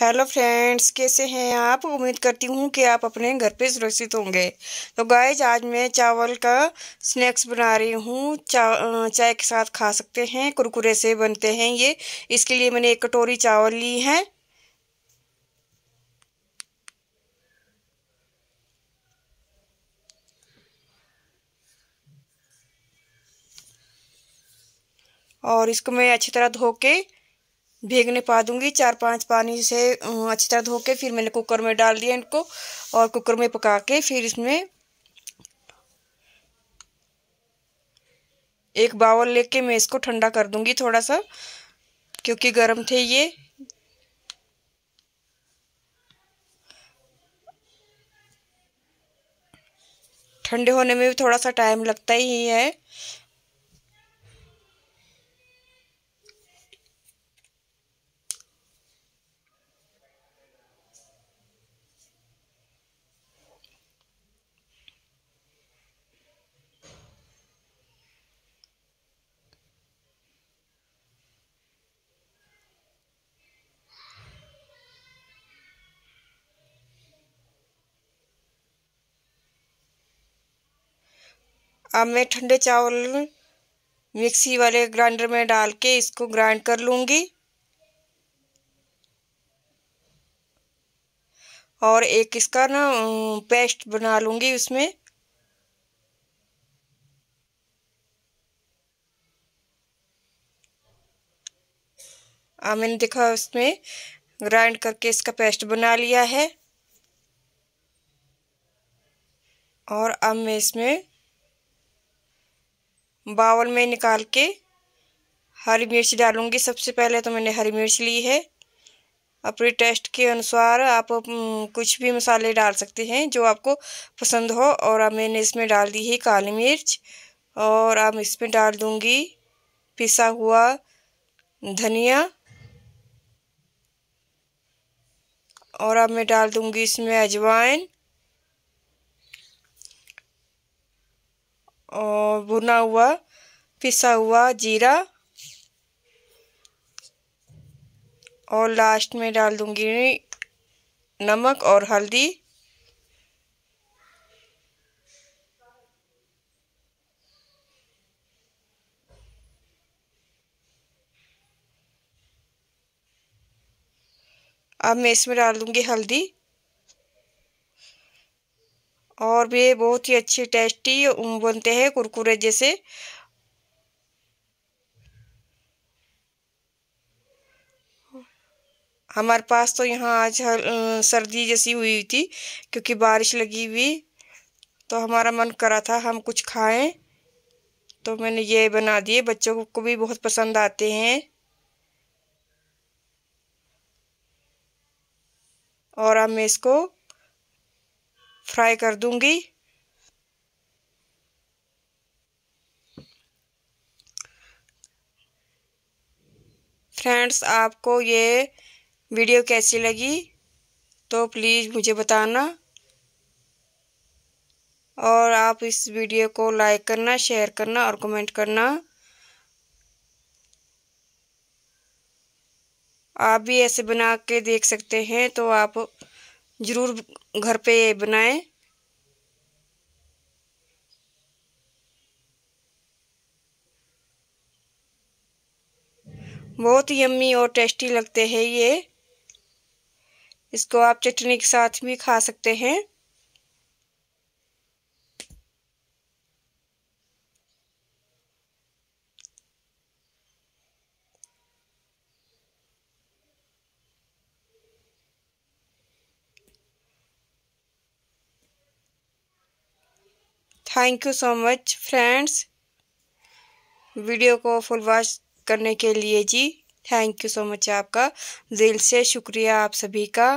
hello friends कैसे हैं आप उम्मीद करती हूँ कि आप अपने घर पे सुरक्षित होंगे तो गाइज आज मैं चावल का स्नैक्स बना रही हूँ चाय के साथ खा सकते हैं कुरकुरे से बनते हैं ये इसके लिए मैंने एक कटोरी चावल ली है और इसको मैं अच्छी तरह धो के भीगने पा दूंगी चार पांच पानी से अच्छी तरह धो के फिर मैंने कुकर में डाल दिया इनको और कुकर में पका के फिर इसमें एक बावल लेके मैं इसको ठंडा कर दूंगी थोड़ा सा क्योंकि गर्म थे ये ठंडे होने में भी थोड़ा सा टाइम लगता ही है अब मैं ठंडे चावल मिक्सी वाले ग्राइंडर में डाल के इसको ग्राइंड कर लूँगी और एक इसका ना पेस्ट बना लूँगी उसमें आ, मैंने देखा उसमें ग्राइंड करके इसका पेस्ट बना लिया है और अब मैं इसमें बाउल में निकाल के हरी मिर्च डालूंगी सबसे पहले तो मैंने हरी मिर्च ली है अपने टेस्ट के अनुसार आप कुछ भी मसाले डाल सकते हैं जो आपको पसंद हो और अब मैंने इसमें डाल दी है काली मिर्च और अब इसमें डाल दूंगी पिसा हुआ धनिया और अब मैं डाल दूंगी इसमें अजवाइन और भुना हुआ पिसा हुआ जीरा और लास्ट में डाल दूंगी नमक और हल्दी अब मैं इसमें डाल दूंगी हल्दी और भी बहुत ही अच्छे टेस्टी बनते हैं कुरकुरे जैसे हमारे पास तो यहाँ आज हर, सर्दी जैसी हुई थी क्योंकि बारिश लगी हुई तो हमारा मन करा था हम कुछ खाएं तो मैंने ये बना दिए बच्चों को भी बहुत पसंद आते हैं और हम इसको फ्राई कर दूंगी फ्रेंड्स आपको ये वीडियो कैसी लगी तो प्लीज़ मुझे बताना और आप इस वीडियो को लाइक करना शेयर करना और कमेंट करना आप भी ऐसे बना के देख सकते हैं तो आप ज़रूर घर पे बनाएं बहुत यम्मी और टेस्टी लगते हैं ये इसको आप चटनी के साथ भी खा सकते हैं thank you so much friends video को फुल वॉच करने के लिए जी थैंक यू सो मच आपका दिल से शुक्रिया आप सभी का